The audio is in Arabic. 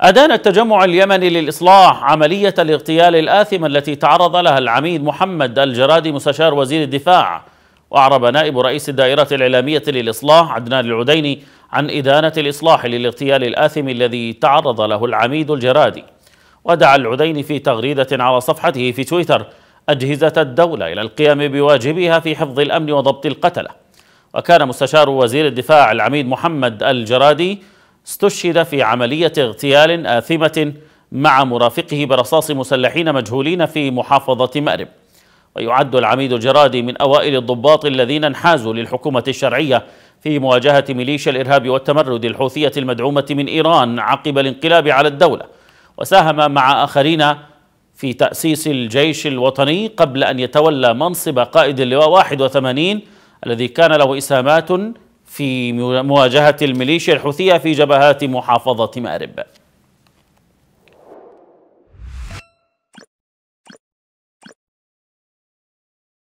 أدان التجمع اليمني للإصلاح عملية الاغتيال الآثمة التي تعرض لها العميد محمد الجرادي مستشار وزير الدفاع وأعرب نائب رئيس الدائرة الإعلامية للإصلاح عدنان العديني عن إدانة الإصلاح للاغتيال الآثم الذي تعرض له العميد الجرادي ودعا العديني في تغريدة على صفحته في تويتر أجهزة الدولة إلى القيام بواجبها في حفظ الأمن وضبط القتلة وكان مستشار وزير الدفاع العميد محمد الجرادي استشهد في عملية اغتيال آثمة مع مرافقه برصاص مسلحين مجهولين في محافظة مأرب ويعد العميد الجرادي من أوائل الضباط الذين انحازوا للحكومة الشرعية في مواجهة ميليشيا الإرهاب والتمرد الحوثية المدعومة من إيران عقب الانقلاب على الدولة وساهم مع آخرين في تأسيس الجيش الوطني قبل أن يتولى منصب قائد اللواء 81 الذي كان له إسهامات في مواجهة الميليشيا الحوثية في جبهات محافظة مأرب